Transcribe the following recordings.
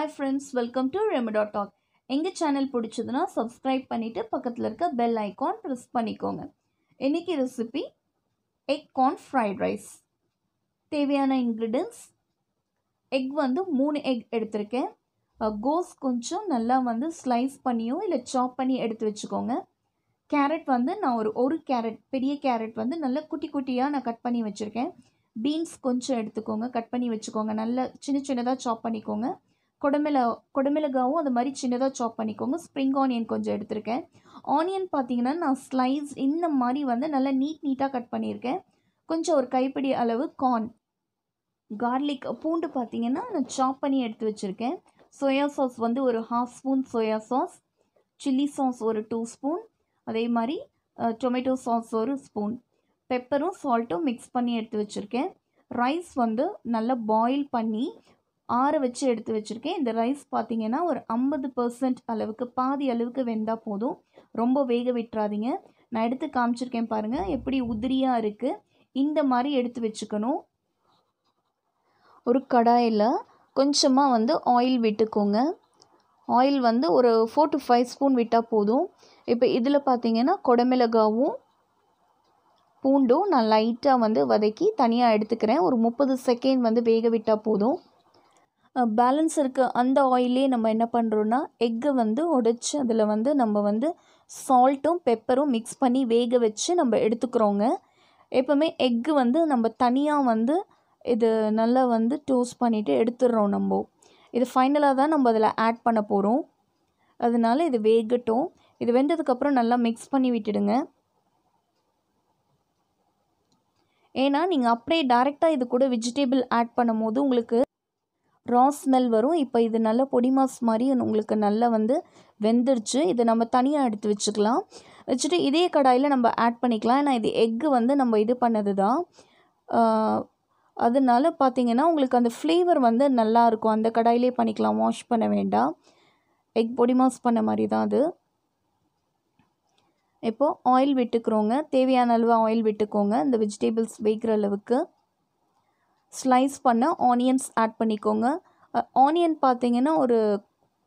hi friends welcome to ரெமடா டாக் எங்கள் சேனல் பிடிச்சதுன்னா சப்ஸ்கிரைப் பண்ணிவிட்டு பக்கத்தில் இருக்க பெல் ஐக்கான் ப்ரெஸ் பண்ணிக்கோங்க இன்றைக்கி recipe egg corn fried rice தேவையான இன்க்ரீடியன்ஸ் எக் வந்து மூணு எக் எடுத்திருக்கேன் கோஸ் கொஞ்சம் நல்லா வந்து ஸ்லைஸ் பண்ணியோ இல்லை சாப் பண்ணி எடுத்து வச்சுக்கோங்க கேரட் வந்து நான் ஒரு ஒரு கேரட் பெரிய கேரட் வந்து நல்லா குட்டி குட்டியாக நான் கட் பண்ணி வச்சுருக்கேன் பீன்ஸ் கொஞ்சம் எடுத்துக்கோங்க கட் பண்ணி வச்சுக்கோங்க நல்லா சின்ன சின்னதாக சாப் பண்ணிக்கோங்க குடமிள குடமிளகாவும் அது மாதிரி சின்னதாக சாப் பண்ணிக்கோங்க ஸ்ப்ரிங் ஆனியன் கொஞ்சம் எடுத்திருக்கேன் ஆனியன் பார்த்தீங்கன்னா நான் ஸ்லைஸ் இந்த மாதிரி வந்து நல்லா நீட் நீட்டாக கட் பண்ணியிருக்கேன் கொஞ்சம் ஒரு கைப்பிடி அளவு கார்ன் கார்லிக் பூண்டு பார்த்திங்கன்னா நான் சாப் பண்ணி எடுத்து வச்சுருக்கேன் சோயா சாஸ் வந்து ஒரு half spoon soya sauce chilli sauce ஒரு டூ ஸ்பூன் அதே மாதிரி டொமேட்டோ சாஸ் ஒரு ஸ்பூன் பெப்பரும் சால்ட்டும் மிக்ஸ் பண்ணி எடுத்து வச்சுருக்கேன் ரைஸ் வந்து நல்லா பாயில் பண்ணி ஆற வச்சு எடுத்து வச்சுருக்கேன் இந்த ரைஸ் பார்த்திங்கன்னா ஒரு ஐம்பது பர்சன்ட் அளவுக்கு பாதி அளவுக்கு வெந்தால் போதும் ரொம்ப வேக விட்டுறாதீங்க நான் எடுத்து காமிச்சிருக்கேன் பாருங்கள் எப்படி உதிரியாக இருக்குது இந்த மாதிரி எடுத்து வச்சுக்கணும் ஒரு கடாயில் கொஞ்சமாக வந்து ஆயில் விட்டுக்கோங்க ஆயில் வந்து ஒரு ஃபோர் டு ஃபைவ் ஸ்பூன் விட்டால் போதும் இப்போ இதில் பார்த்தீங்கன்னா கொடமிளகாவும் பூண்டும் நான் லைட்டாக வந்து வதக்கி தனியாக எடுத்துக்கிறேன் ஒரு முப்பது செகண்ட் வந்து வேக விட்டால் போதும் பேலன்ஸ் இருக்க அந்த ஆயிலே நம்ம என்ன பண்ணுறோன்னா எக்கை வந்து உடைச்சி அதில் வந்து நம்ம வந்து சால்ட்டும் பெப்பரும் மிக்ஸ் பண்ணி வேக வச்சு நம்ம எடுத்துக்கிறோங்க எப்போவுமே எக்கு வந்து நம்ம தனியாக வந்து இது நல்லா வந்து டோஸ்ட் பண்ணிவிட்டு எடுத்துடுறோம் நம்ம இது ஃபைனலாக தான் நம்ம அதில் ஆட் பண்ண போகிறோம் அதனால் இது வேகட்டும் இது வெந்ததுக்கப்புறம் நல்லா மிக்ஸ் பண்ணி விட்டுடுங்க ஏன்னா நீங்கள் அப்படியே டேரெக்டாக இது கூட வெஜிடேபிள் ஆட் பண்ணும் போது உங்களுக்கு ரா ஸ்மெல் வரும் இப்போ இது நல்ல பொடி மாஸ் மாதிரி உங்களுக்கு நல்லா வந்து வெந்துருச்சு இதை நம்ம தனியாக எடுத்து வச்சுக்கலாம் வச்சுட்டு இதே கடாயில் நம்ம ஆட் பண்ணிக்கலாம் ஏன்னா இது எக்கு வந்து நம்ம இது பண்ணது தான் அதனால பார்த்திங்கன்னா உங்களுக்கு அந்த ஃப்ளேவர் வந்து நல்லாயிருக்கும் அந்த கடாயிலே பண்ணிக்கலாம் வாஷ் பண்ண வேண்டாம் எக் பொடி மாஸ் பண்ண மாதிரி தான் அது இப்போது ஆயில் விட்டுக்கிறோங்க தேவையான அளவு ஆயில் விட்டுக்கோங்க இந்த வெஜிடேபிள்ஸ் வைக்கிற அளவுக்கு ஸ்லைஸ் பண்ண ஆனியன்ஸ் ஆட் பண்ணிக்கோங்க ஆனியன் பார்த்திங்கன்னா ஒரு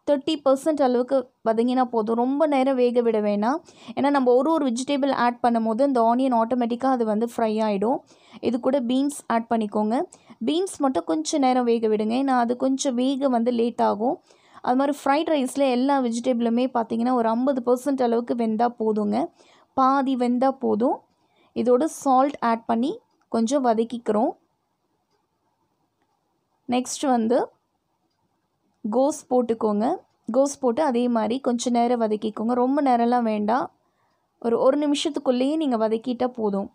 தேர்ட்டி பர்சன்ட் அளவுக்கு வதங்கினா போதும் ரொம்ப நேரம் வேக விட வேணாம் ஏன்னா நம்ம ஒரு ஒரு வெஜிடேபிள் ஆட் பண்ணும் போது இந்த ஆனியன் ஆட்டோமேட்டிக்காக அது வந்து ஃப்ரை ஆகிடும் இது கூட பீன்ஸ் ஆட் பண்ணிக்கோங்க பீன்ஸ் மட்டும் கொஞ்சம் நேரம் வேக விடுங்க ஏன்னா அது கொஞ்சம் வேக வந்து லேட் ஆகும் அது மாதிரி ஃப்ரைட் ரைஸில் எல்லா வெஜிடேபிளுமே பார்த்திங்கன்னா ஒரு ஐம்பது பர்சன்ட் அளவுக்கு வெந்தால் போதுங்க பாதி வெந்தால் போதும் இதோட சால்ட் ஆட் பண்ணி கொஞ்சம் வதக்கிக்கிறோம் நெக்ஸ்ட் வந்து கோஸ் போட்டுக்கோங்க கோஸ் போட்டு அதே மாதிரி கொஞ்சம் நேரம் வதக்கிக்கோங்க ரொம்ப நேரம்லாம் வேண்டாம் ஒரு ஒரு நிமிஷத்துக்குள்ளேயே நீங்கள் வதக்கிட்டால் போதும்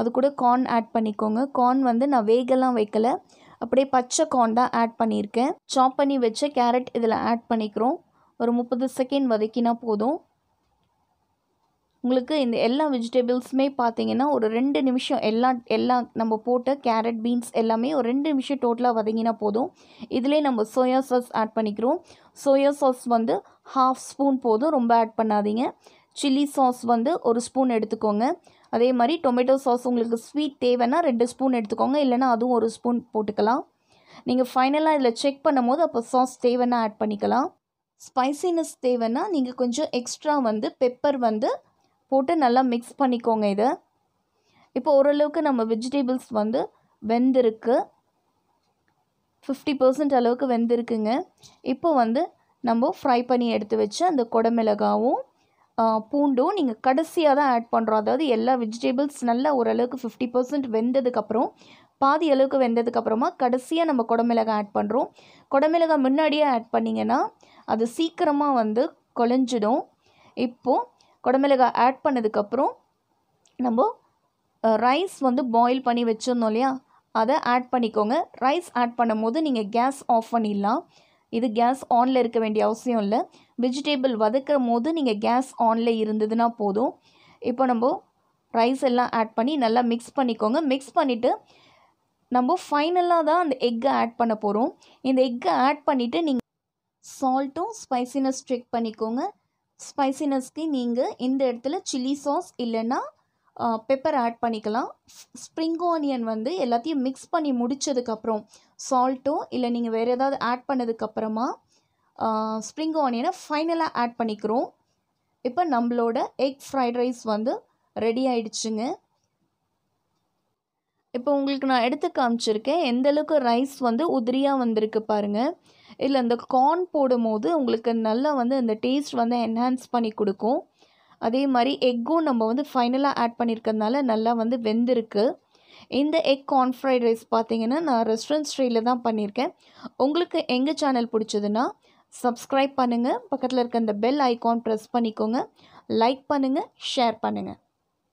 அது கூட கார்ன் ஆட் பண்ணிக்கோங்க கார்ன் வந்து நான் வேகலாம் வைக்கலை அப்படியே பச்சை கார்ன் தான் ஆட் பண்ணியிருக்கேன் சாப் பண்ணி வச்ச கேரட் இதில் ஆட் பண்ணிக்கிறோம் ஒரு முப்பது செகண்ட் வதக்கினா போதும் உங்களுக்கு இந்த எல்லா வெஜிடபிள்ஸுமே பார்த்தீங்கன்னா ஒரு ரெண்டு நிமிஷம் எல்லா எல்லா நம்ம போட்ட கேரட் பீன்ஸ் எல்லாமே ஒரு ரெண்டு நிமிஷம் டோட்டலாக வதங்கினா போதும் இதிலே நம்ம சோயா சாஸ் ஆட் பண்ணிக்கிறோம் சோயா சாஸ் வந்து ஹாஃப் ஸ்பூன் போதும் ரொம்ப ஆட் பண்ணாதீங்க சில்லி சாஸ் வந்து ஒரு ஸ்பூன் எடுத்துக்கோங்க அதே மாதிரி டொமேட்டோ சாஸ் உங்களுக்கு ஸ்வீட் தேவைன்னா ரெண்டு ஸ்பூன் எடுத்துக்கோங்க இல்லைனா அதுவும் ஒரு ஸ்பூன் போட்டுக்கலாம் நீங்கள் ஃபைனலாக இதில் செக் பண்ணும் போது அப்போ சாஸ் தேவைன்னா ஆட் பண்ணிக்கலாம் ஸ்பைசினஸ் தேவைன்னா நீங்கள் கொஞ்சம் எக்ஸ்ட்ரா வந்து பெப்பர் வந்து போட்டு நல்லா மிக்ஸ் பண்ணிக்கோங்க இதை இப்போ ஓரளவுக்கு நம்ம வெஜிடபிள்ஸ் வந்து வெந்திருக்கு ஃபிஃப்டி பர்சன்ட் அளவுக்கு வெந்திருக்குங்க இப்போ வந்து நம்ம ஃப்ரை பண்ணி எடுத்து வச்சு அந்த குடமிளகாவும் பூண்டும் நீங்கள் கடைசியாக தான் ஆட் பண்ணுறோம் அதாவது எல்லா வெஜிடபிள்ஸ் நல்லா ஓரளவுக்கு ஃபிஃப்டி பர்சன்ட் வெந்ததுக்கப்புறம் பாதி அளவுக்கு வெந்ததுக்கப்புறமா கடைசியாக நம்ம குடமிளகாய் ஆட் பண்ணுறோம் குடமிளகாய் முன்னாடியே ஆட் பண்ணிங்கன்னா அது சீக்கிரமாக வந்து கொலைஞ்சிடும் இப்போது குடமிளகாய் ஆட் பண்ணதுக்கப்புறம் நம்ம ரைஸ் வந்து பாயில் பண்ணி வச்சுருந்தோம் இல்லையா அதை ஆட் பண்ணிக்கோங்க ரைஸ் ஆட் பண்ணும் போது நீங்கள் கேஸ் ஆஃப் பண்ணிடலாம் இது கேஸ் ஆனில் இருக்க வேண்டிய அவசியம் இல்லை வெஜிடேபிள் வதக்கிற போது நீங்கள் கேஸ் ஆனில் இருந்ததுன்னா போதும் இப்போ நம்ம ரைஸ் எல்லாம் ஆட் பண்ணி நல்லா மிக்ஸ் பண்ணிக்கோங்க மிக்ஸ் பண்ணிவிட்டு நம்ம ஃபைனலாக தான் அந்த எக்கை ஆட் பண்ண போகிறோம் இந்த எக்கை ஆட் பண்ணிவிட்டு நீங்கள் சால்ட்டும் ஸ்பைசினஸ் செக் பண்ணிக்கோங்க ஸ்பைசினஸ்க்கு நீங்கள் இந்த இடத்துல சில்லி சாஸ் இல்லைன்னா பெப்பர் ஆட் பண்ணிக்கலாம் ஸ்ப்ரிங் ஆனியன் வந்து எல்லாத்தையும் மிக்ஸ் பண்ணி முடித்ததுக்கப்புறம் சால்ட்டோ இல்லை நீங்கள் வேறு ஏதாவது ஆட் பண்ணதுக்கப்புறமா ஸ்ப்ரிங் ஆனியனை ஃபைனலாக ஆட் பண்ணிக்கிறோம் இப்போ நம்மளோட எக் ஃப்ரைட் ரைஸ் வந்து ரெடி ஆயிடுச்சுங்க இப்போ உங்களுக்கு நான் எடுத்து காமிச்சிருக்கேன் எந்தளவுக்கு ரைஸ் வந்து உதிரியாக வந்திருக்கு பாருங்கள் இதில் அந்த கார்ன் போடும் போது உங்களுக்கு நல்லா வந்து அந்த டேஸ்ட் வந்து என்ஹான்ஸ் பண்ணி கொடுக்கும் அதே மாதிரி எக்கும் நம்ம வந்து ஃபைனலாக ஆட் பண்ணியிருக்கிறதுனால நல்லா வந்து வெந்திருக்கு இந்த எக் கார்ன் ஃப்ரைட் ரைஸ் பார்த்தீங்கன்னா நான் ரெஸ்டாரண்ட் ஸ்ட்ரீயில் தான் பண்ணியிருக்கேன் உங்களுக்கு எங்கள் சேனல் பிடிச்சதுன்னா சப்ஸ்கிரைப் பண்ணுங்கள் பக்கத்தில் இருக்க அந்த பெல் ஐக்கான் ப்ரெஸ் பண்ணிக்கோங்க லைக் பண்ணுங்கள் ஷேர் பண்ணுங்கள்